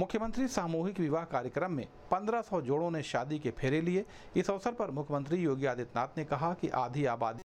मुख्यमंत्री सामूहिक विवाह कार्यक्रम में 1500 जोड़ों ने शादी के फेरे लिए इस अवसर पर मुख्यमंत्री योगी आदित्यनाथ ने कहा कि आधी आबादी